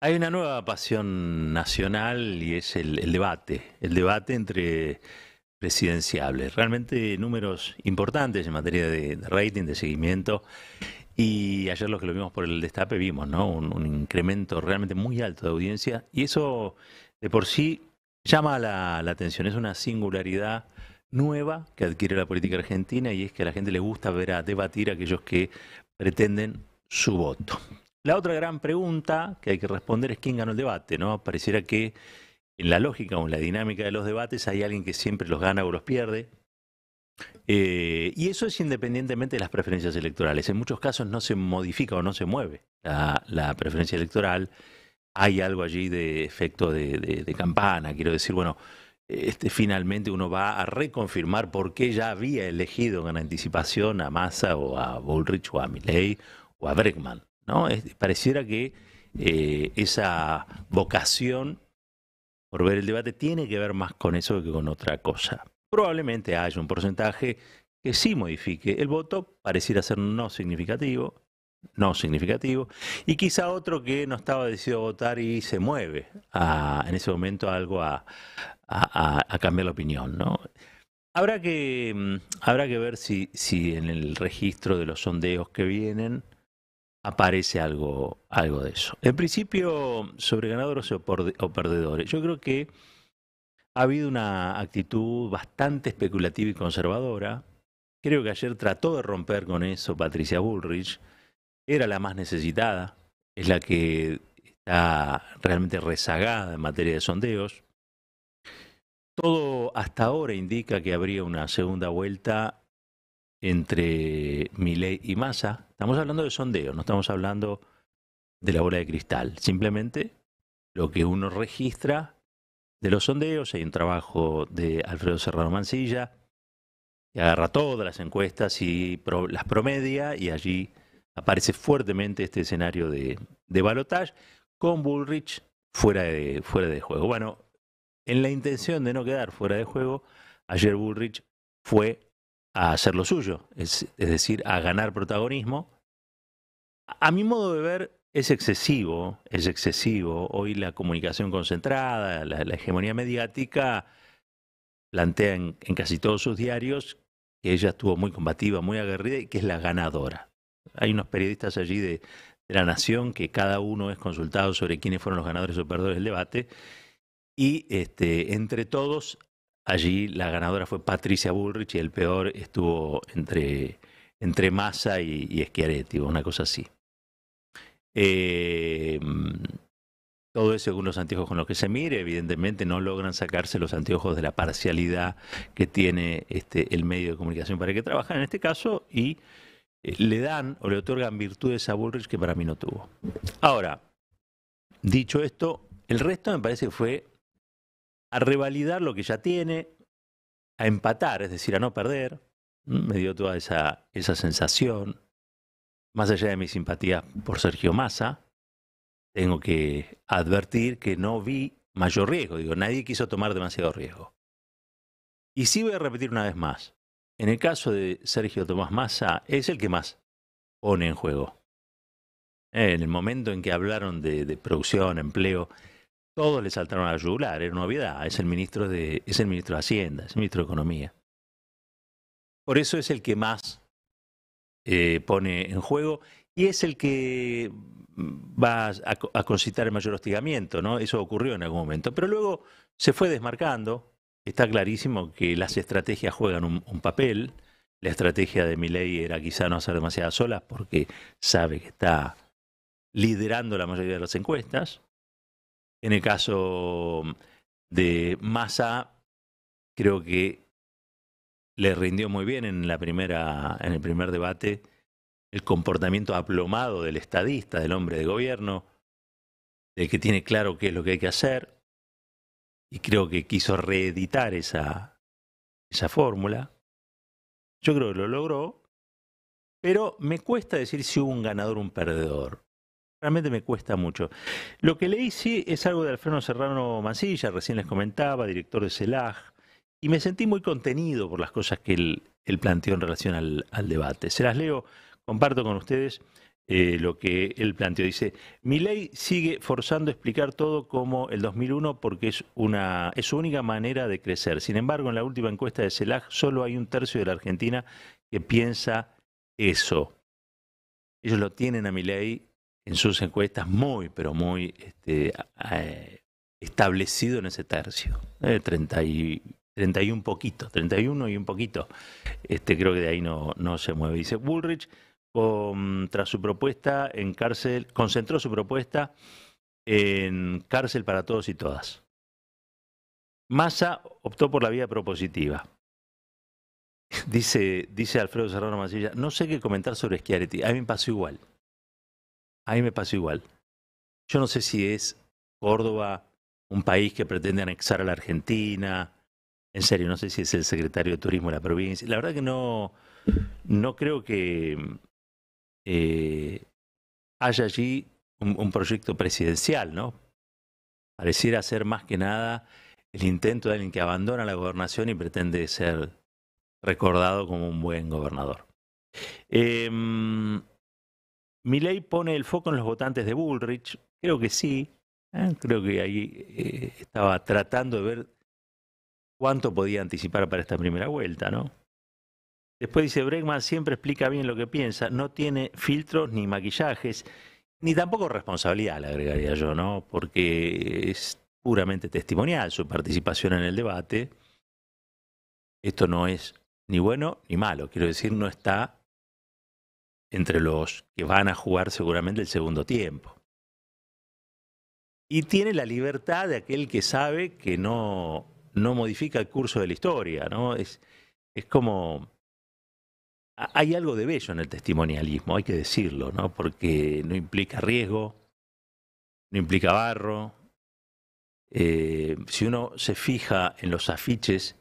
Hay una nueva pasión nacional y es el, debate, el debate entre presidenciables. Realmente números importantes en materia de, rating, de seguimiento. Y ayer los que lo vimos por el destape vimos, Un, incremento realmente muy alto de audiencia. Y eso de por sí llama la, la atención. Es una singularidad nueva que adquiere la política argentina y es que a la gente le gusta ver a debatir a aquellos que pretenden su voto. La otra gran pregunta que hay que responder es quién ganó el debate, ¿no? Pareciera que en la lógica o en la dinámica de los debates hay alguien que siempre los gana o los pierde. Eh, y eso es independientemente de las preferencias electorales. En muchos casos no se modifica o no se mueve la, preferencia electoral. Hay algo allí de efecto de, campana. Quiero decir, bueno, este, finalmente uno va a reconfirmar por qué ya había elegido en anticipación a Massa o a Bullrich o a Milley o a Bregman pareciera que eh, esa vocación por ver el debate tiene que ver más con eso que con otra cosa. Probablemente haya un porcentaje que sí modifique el voto, pareciera ser no significativo, no significativo, y quizá otro que no estaba decidido a votar y se mueve en ese momento algo a, a, cambiar la opinión. ¿no? Habrá, que, mm, habrá que ver si, si en el registro de los sondeos que vienen aparece algo, algo de eso. En principio, sobre ganadores o, o perdedores, yo creo que ha habido una actitud bastante especulativa y conservadora. Creo que ayer trató de romper con eso Patricia Bullrich. Era la más necesitada, es la que está realmente rezagada en materia de sondeos. Todo hasta ahora indica que habría una segunda vuelta entre Milei y Massa, estamos hablando de sondeos, no estamos hablando de la bola de cristal. Simplemente lo que uno registra de los sondeos, hay un trabajo de Alfredo Serrano Mancilla, que agarra todas las encuestas y las promedia, y allí aparece fuertemente este escenario de, de balotage, con Bullrich fuera de, fuera de juego. Bueno, en la intención de no quedar fuera de juego, ayer Bullrich fue a hacer lo suyo, es, decir, a ganar protagonismo. A mi modo de ver, es excesivo, es excesivo. Hoy la comunicación concentrada, la, hegemonía mediática, plantea en, casi todos sus diarios que ella estuvo muy combativa, muy aguerrida y que es la ganadora. Hay unos periodistas allí de, la Nación que cada uno es consultado sobre quiénes fueron los ganadores o perdedores del debate y este, entre todos Allí la ganadora fue Patricia Bullrich y el peor estuvo entre, entre Massa y, y o una cosa así. Eh, todo es según los anteojos con los que se mire, evidentemente no logran sacarse los anteojos de la parcialidad que tiene este, el medio de comunicación para que trabaja en este caso y eh, le dan o le otorgan virtudes a Bullrich que para mí no tuvo. Ahora, dicho esto, el resto me parece que fue a revalidar lo que ya tiene, a empatar, es decir, a no perder. Mm, me dio toda esa, esa sensación. Más allá de mi simpatía por Sergio Massa, tengo que advertir que no vi mayor riesgo. Digo, nadie quiso tomar demasiado riesgo. Y sí voy a repetir una vez más. En el caso de Sergio Tomás Massa, es el que más pone en juego. En el momento en que hablaron de producción, empleo, todos le saltaron a la era una Es el ministro de, es el ministro de Hacienda, es el ministro de Economía. Por eso es el que más eh, pone en juego y es el que va a, concitar el mayor hostigamiento, ¿no? Eso ocurrió en algún momento. Pero luego se fue desmarcando. Está clarísimo que las estrategias juegan un, papel. La estrategia de Milei era quizá no hacer demasiadas solas porque sabe que está liderando la mayoría de las encuestas. En el caso de Massa, creo que le rindió muy bien en, la primera, en el primer debate el comportamiento aplomado del estadista, del hombre de gobierno, del que tiene claro qué es lo que hay que hacer, y creo que quiso reeditar esa, esa fórmula. Yo creo que lo logró, pero me cuesta decir si hubo un ganador o un perdedor. Realmente me cuesta mucho. Lo que leí sí es algo de Alfredo Serrano Mancilla, recién les comentaba, director de CELAG, y me sentí muy contenido por las cosas que él, planteó en relación al, debate. Se las leo, comparto con ustedes eh, lo que él planteó. Dice, mi ley sigue forzando a explicar todo como el 2001 porque es, una, es su única manera de crecer. Sin embargo, en la última encuesta de CELAG solo hay un tercio de la Argentina que piensa eso. Ellos lo tienen a mi ley en sus encuestas muy, pero muy este, establecido en ese tercio, eh, y, 31 poquito, 31 y un poquito. Este, creo que de ahí no, no se mueve. Dice Bullrich, tras su propuesta en cárcel, concentró su propuesta en cárcel para todos y todas. Massa optó por la vía propositiva. Dice, dice Alfredo Serrano Masilla, no sé qué comentar sobre Schiaretti, a mí me pasó igual. A mí me pasó igual. Yo no sé si es Córdoba, un país que pretende anexar a la Argentina. En serio, no sé si es el secretario de Turismo de la provincia. La verdad que no, creo que eh, haya allí un, un, proyecto presidencial, ¿no? Pareciera ser más que nada el intento de alguien que abandona la gobernación y pretende ser recordado como un buen gobernador. Eh, Miley pone el foco en los votantes de Bullrich, creo que sí, ah, creo que ahí eh, estaba tratando de ver cuánto podía anticipar para esta primera vuelta, ¿no? Después dice, Bregman siempre explica bien lo que piensa, no tiene filtros ni maquillajes, ni tampoco responsabilidad, le agregaría yo, ¿no? Porque es puramente testimonial su participación en el debate. Esto no es ni bueno ni malo, quiero decir, no está entre los que van a jugar seguramente el segundo tiempo. Y tiene la libertad de aquel que sabe que no, no modifica el curso de la historia, ¿no? Es, como... Hay algo de bello en el testimonialismo, hay que decirlo, ¿no? Porque no implica riesgo, no implica barro. Eh, si uno se fija en los afiches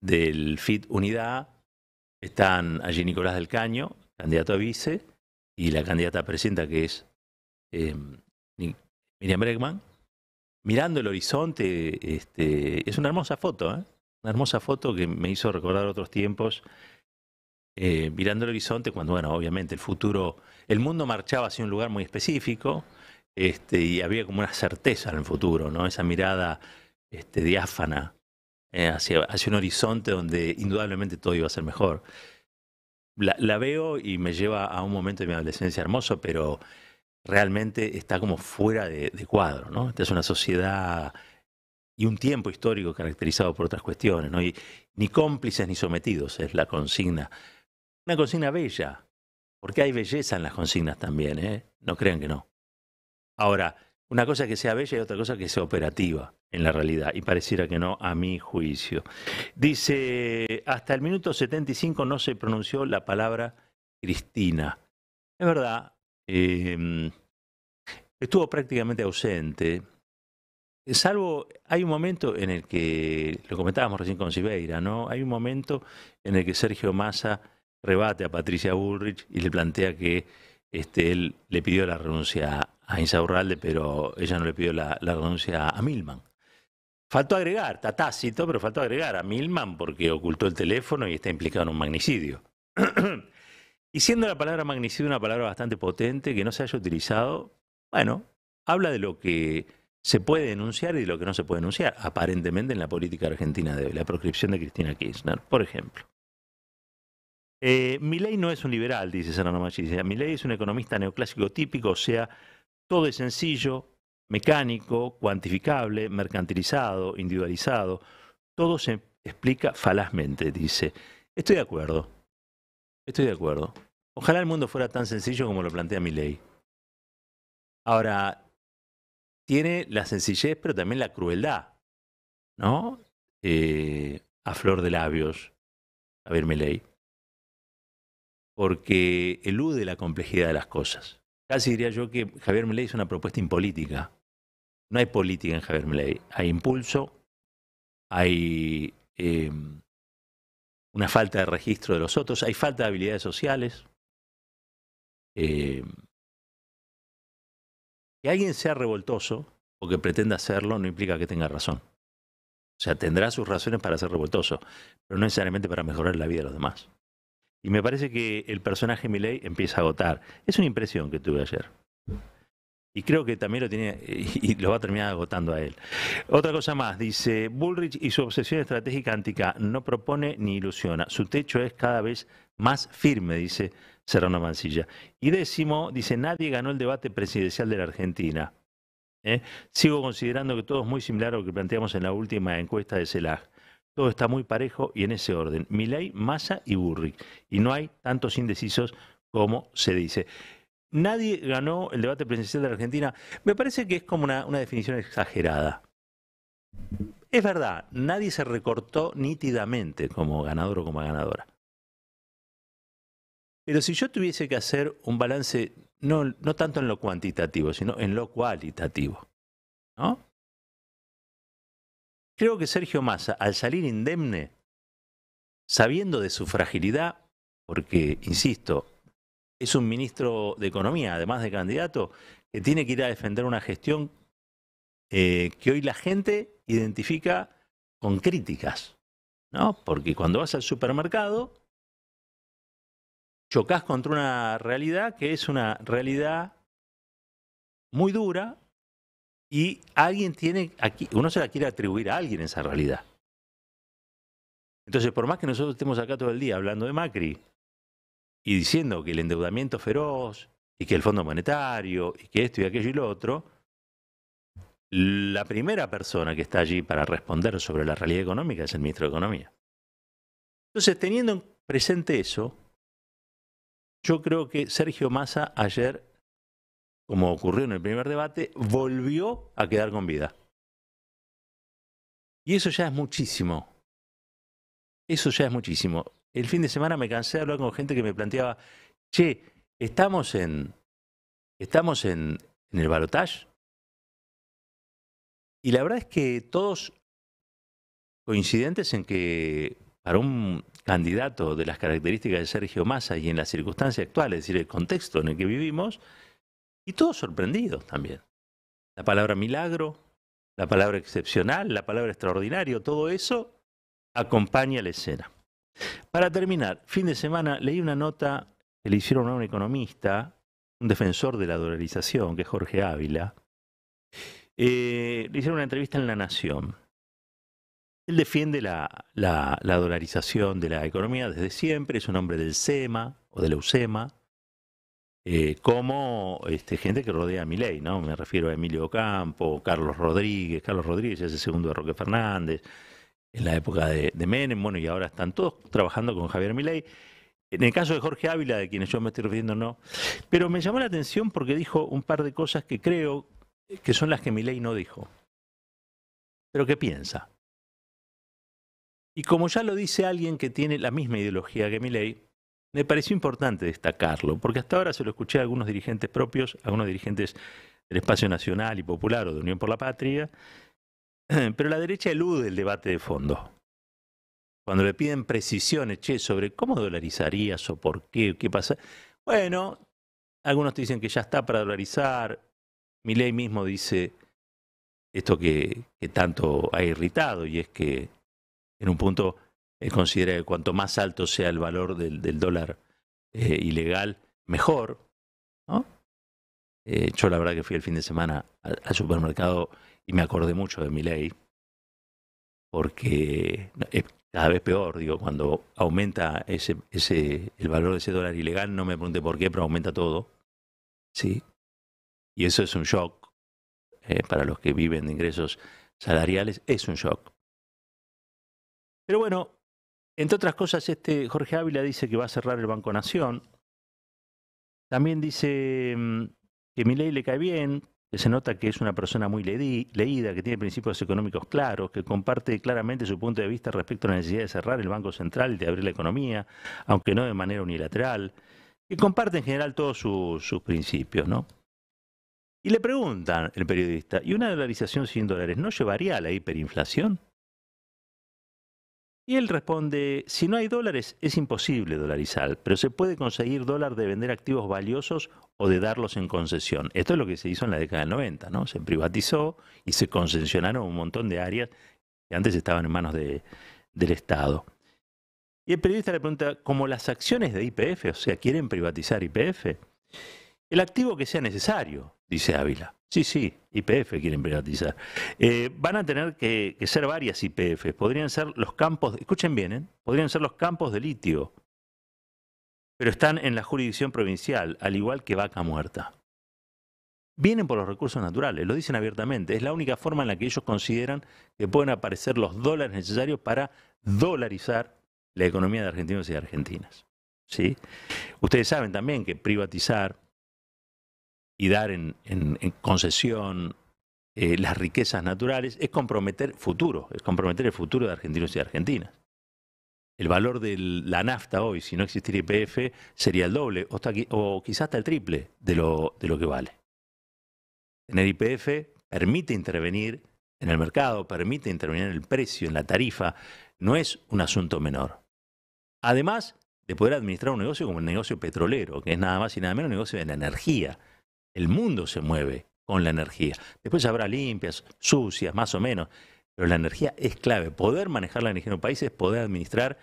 del FIT Unidad, están allí Nicolás del Caño, candidato a vice, y la candidata a presidenta, que es em, Miriam Bregman, mirando el horizonte, este, es una hermosa foto, ¿eh? una hermosa foto que me hizo recordar otros tiempos, eh, mirando el horizonte, cuando, bueno, obviamente el futuro, el mundo marchaba hacia un lugar muy específico, este, y había como una certeza en el futuro, ¿no? Esa mirada este, diáfana eh, hacia, hacia un horizonte donde indudablemente todo iba a ser mejor la, veo y me lleva a un momento de mi adolescencia hermoso, pero realmente está como fuera de, cuadro, ¿no? Esta es una sociedad y un tiempo histórico caracterizado por otras cuestiones, ¿no? Y ni cómplices ni sometidos es la consigna. Una consigna bella, porque hay belleza en las consignas también, ¿eh? No crean que no. Ahora, una cosa que sea bella y otra cosa que sea operativa en la realidad, y pareciera que no a mi juicio. Dice, hasta el minuto 75 no se pronunció la palabra Cristina. Es verdad, em, estuvo prácticamente ausente, salvo hay un momento en el que, lo comentábamos recién con Cibeira, ¿no? Hay un momento en el que Sergio Massa rebate a Patricia Bullrich y le plantea que este, él le pidió la renuncia a Insaurralde, pero ella no le pidió la, renuncia a Milman. Faltó agregar, está tácito, pero faltó agregar a Milman porque ocultó el teléfono y está implicado en un magnicidio. y siendo la palabra magnicidio una palabra bastante potente que no se haya utilizado, bueno, habla de lo que se puede denunciar y de lo que no se puede denunciar, aparentemente en la política argentina de la proscripción de Cristina Kirchner, por ejemplo. Eh, no es un liberal, dice Serrano Machi. Milei es un economista neoclásico típico, o sea, todo es sencillo, mecánico, cuantificable, mercantilizado, individualizado. Todo se explica falazmente, dice. Estoy de acuerdo. Estoy de acuerdo. Ojalá el mundo fuera tan sencillo como lo plantea mi ley. Ahora, tiene la sencillez, pero también la crueldad, ¿no? Eh, a flor de labios, a ver, mi ley. Porque elude la complejidad de las cosas. Casi diría yo que Javier Milei es una propuesta impolítica. No hay política en Javier Milei. Hay impulso, hay eh, una falta de registro de los otros, hay falta de habilidades sociales. Eh, que alguien sea revoltoso o que pretenda hacerlo no implica que tenga razón. O sea, tendrá sus razones para ser revoltoso, pero no necesariamente para mejorar la vida de los demás. Y me parece que el personaje Milley empieza a agotar. Es una impresión que tuve ayer. Y creo que también lo tiene y lo va a terminar agotando a él. Otra cosa más, dice, Bullrich y su obsesión estratégica antica no propone ni ilusiona. Su techo es cada vez más firme, dice Serrano Mancilla. Y décimo, dice, nadie ganó el debate presidencial de la Argentina. ¿Eh? Sigo considerando que todo es muy similar a lo que planteamos en la última encuesta de CELAC todo está muy parejo y en ese orden. Milei, Massa y Burri. Y no hay tantos indecisos como se dice. Nadie ganó el debate presidencial de la Argentina. Me parece que es como una, definición exagerada. Es verdad, nadie se recortó nítidamente como ganador o como ganadora. Pero si yo tuviese que hacer un balance, no, no tanto en lo cuantitativo, sino en lo cualitativo, ¿no? Creo que Sergio Massa, al salir indemne, sabiendo de su fragilidad, porque, insisto, es un ministro de Economía, además de candidato, que tiene que ir a defender una gestión eh, que hoy la gente identifica con críticas, ¿no? Porque cuando vas al supermercado, chocas contra una realidad que es una realidad muy dura, y alguien tiene aquí, uno se la quiere atribuir a alguien esa realidad. Entonces, por más que nosotros estemos acá todo el día hablando de Macri y diciendo que el endeudamiento feroz y que el Fondo Monetario y que esto y aquello y lo otro, la primera persona que está allí para responder sobre la realidad económica es el ministro de Economía. Entonces, teniendo presente eso, yo creo que Sergio Massa ayer como ocurrió en el primer debate, volvió a quedar con vida. Y eso ya es muchísimo. Eso ya es muchísimo. El fin de semana me cansé de hablar con gente que me planteaba, che, estamos en. estamos en, el balotaje. Y la verdad es que todos coincidentes en que para un candidato de las características de Sergio Massa y en las circunstancias actuales, es decir, el contexto en el que vivimos, y todos sorprendidos también. La palabra milagro, la palabra excepcional, la palabra extraordinario, todo eso acompaña la escena. Para terminar, fin de semana leí una nota que le hicieron a un economista, un defensor de la dolarización, que es Jorge Ávila. Eh, le hicieron una entrevista en La Nación. Él defiende la, la dolarización de la economía desde siempre, es un hombre del SEMA o del EUSEMA, eh, como este, gente que rodea a Milei, ¿no? Me refiero a Emilio Campo, Carlos Rodríguez, Carlos Rodríguez es el segundo de Roque Fernández, en la época de, Menem, bueno, y ahora están todos trabajando con Javier Milei. En el caso de Jorge Ávila, de quienes yo me estoy refiriendo, no. Pero me llamó la atención porque dijo un par de cosas que creo que son las que Milei no dijo. Pero ¿qué piensa? Y como ya lo dice alguien que tiene la misma ideología que Milei, me pareció importante destacarlo, porque hasta ahora se lo escuché a algunos dirigentes propios, a algunos dirigentes del Espacio Nacional y Popular o de Unión por la Patria, pero la derecha elude el debate de fondo. Cuando le piden precisiones, che, sobre cómo dolarizarías o por qué, qué pasa. Bueno, algunos te dicen que ya está para dolarizar. ley mismo dice esto que tanto ha irritado, y es que en un punto considera que cuanto más alto sea el valor del, del dólar eh, ilegal, mejor. Eh, yo la verdad que fui el fin de semana al, supermercado y me acordé mucho de mi ley, porque es cada vez peor, digo, cuando aumenta ese, ese, el valor de ese dólar ilegal, no me pregunte por qué, pero aumenta todo. ¿sí? Y eso es un shock eh, para los que viven de ingresos salariales, es un shock. Pero bueno, entre otras cosas, este Jorge Ávila dice que va a cerrar el Banco Nación. También dice mm, que mi ley le cae bien, que se nota que es una persona muy leída, que tiene principios económicos claros, que comparte claramente su punto de vista respecto a la necesidad de cerrar el Banco Central y de abrir la economía, aunque no de manera unilateral, que comparte en general todos sus principios, ¿no? Y le preguntan el periodista, ¿y una dolarización sin dólares no llevaría a la hiperinflación? Y él responde, si no hay dólares es imposible dolarizar, pero se puede conseguir dólar de vender activos valiosos o de darlos en concesión. Esto es lo que se hizo en la década del 90, ¿no? Se privatizó y se concesionaron un montón de áreas que antes estaban en manos del Estado. Y el periodista le pregunta, ¿Cómo las acciones de IPF, o sea, quieren privatizar IPF? El activo que sea necesario, dice Ávila. Sí, sí, IPF quieren privatizar. Eh, van a tener que, ser varias IPF. Podrían ser los campos, escuchen bien, ¿eh? podrían ser los campos de litio, pero están en la jurisdicción provincial, al igual que vaca muerta. Vienen por los recursos naturales, lo dicen abiertamente. Es la única forma en la que ellos consideran que pueden aparecer los dólares necesarios para dolarizar la economía de argentinos y argentinas. ¿sí? Ustedes saben también que privatizar y dar en, concesión eh, las riquezas naturales es comprometer futuro, es comprometer el futuro de argentinos y argentinas. El valor de la nafta hoy, si no existiera IPF, sería el doble o, quizás hasta el triple de lo, de lo que vale. Tener IPF permite intervenir en el mercado, permite intervenir en el precio, en la tarifa, no es un asunto menor. Además de poder administrar un negocio como el negocio petrolero, que es nada más y nada menos un negocio de la energía, el mundo se mueve con la energía. Después habrá limpias, sucias, más o menos, pero la energía es clave. Poder manejar la energía en un país es poder administrar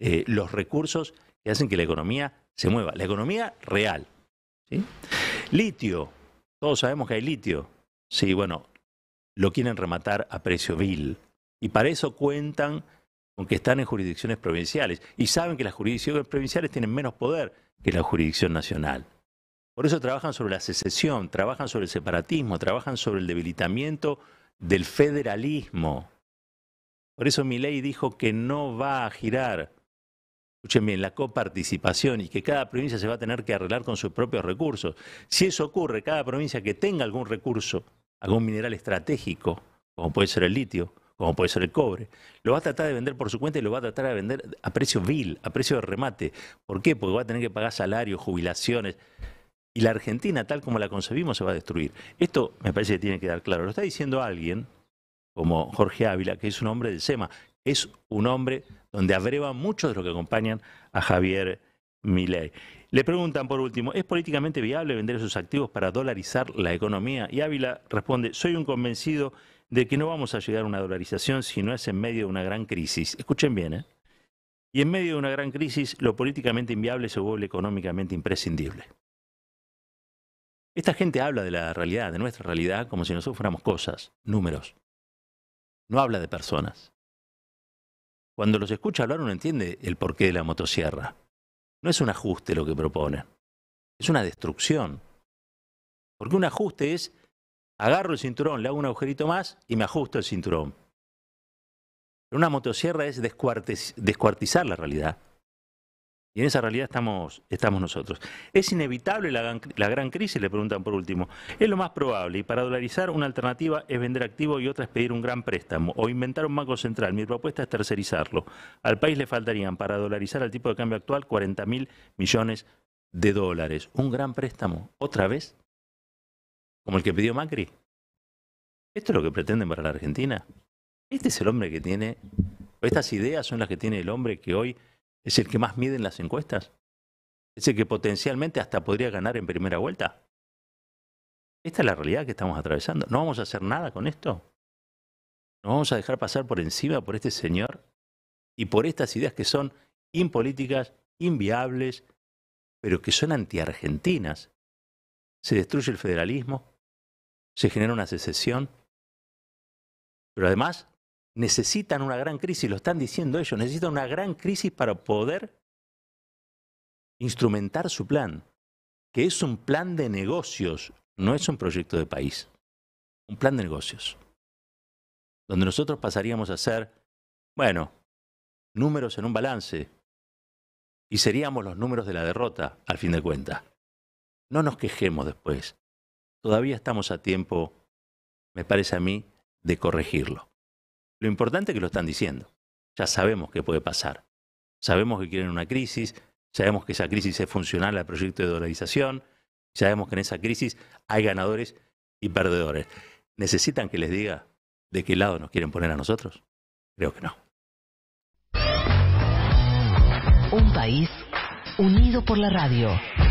eh, los recursos que hacen que la economía se mueva. La economía real. ¿sí? Litio. Todos sabemos que hay litio. Sí, bueno, lo quieren rematar a precio vil. Y para eso cuentan con que están en jurisdicciones provinciales. Y saben que las jurisdicciones provinciales tienen menos poder que la jurisdicción nacional. Por eso trabajan sobre la secesión, trabajan sobre el separatismo, trabajan sobre el debilitamiento del federalismo. Por eso mi ley dijo que no va a girar, escuchen bien, la coparticipación y que cada provincia se va a tener que arreglar con sus propios recursos. Si eso ocurre, cada provincia que tenga algún recurso, algún mineral estratégico, como puede ser el litio, como puede ser el cobre, lo va a tratar de vender por su cuenta y lo va a tratar de vender a precio vil, a precio de remate. ¿Por qué? Porque va a tener que pagar salarios, jubilaciones y la Argentina tal como la concebimos se va a destruir. Esto me parece que tiene que dar claro. Lo está diciendo alguien como Jorge Ávila, que es un hombre del SEMA, es un hombre donde abreva muchos de los que acompañan a Javier Milei. Le preguntan por último, ¿es políticamente viable vender sus activos para dolarizar la economía? Y Ávila responde, soy un convencido de que no vamos a llegar a una dolarización si no es en medio de una gran crisis. Escuchen bien, ¿eh? Y en medio de una gran crisis, lo políticamente inviable se vuelve económicamente imprescindible. Esta gente habla de la realidad, de nuestra realidad, como si nosotros fuéramos cosas, números. No habla de personas. Cuando los escucha hablar uno entiende el porqué de la motosierra. No es un ajuste lo que propone, es una destrucción. Porque un ajuste es, agarro el cinturón, le hago un agujerito más y me ajusto el cinturón. Pero una motosierra es descuartizar la realidad, y en esa realidad estamos, nosotros. ¿Es inevitable la gran, crisis? Le preguntan por último. Es lo más probable. Y para dolarizar, una alternativa es vender activo y otra es pedir un gran préstamo o inventar un banco central. Mi propuesta es tercerizarlo. Al país le faltarían, para dolarizar al tipo de cambio actual, 40.000 mil millones de dólares. ¿Un gran préstamo? ¿Otra vez? ¿Como el que pidió Macri? ¿Esto es lo que pretenden para la Argentina? Este es el hombre que tiene. Estas ideas son las que tiene el hombre que hoy ¿Es el que más mide en las encuestas? ¿Es el que potencialmente hasta podría ganar en primera vuelta? Esta es la realidad que estamos atravesando. ¿No vamos a hacer nada con esto? ¿No vamos a dejar pasar por encima por este señor y por estas ideas que son impolíticas, inviables, pero que son antiargentinas? Se destruye el federalismo, se genera una secesión, pero además necesitan una gran crisis, lo están diciendo ellos, necesitan una gran crisis para poder instrumentar su plan, que es un plan de negocios, no es un proyecto de país, un plan de negocios, donde nosotros pasaríamos a ser, bueno, números en un balance, y seríamos los números de la derrota, al fin de cuentas. No nos quejemos después. Todavía estamos a tiempo, me parece a mí, de corregirlo. Lo importante es que lo están diciendo. Ya sabemos qué puede pasar. Sabemos que quieren una crisis, sabemos que esa crisis es funcional al proyecto de dolarización, sabemos que en esa crisis hay ganadores y perdedores. ¿Necesitan que les diga de qué lado nos quieren poner a nosotros? Creo que no. Un país unido por la radio.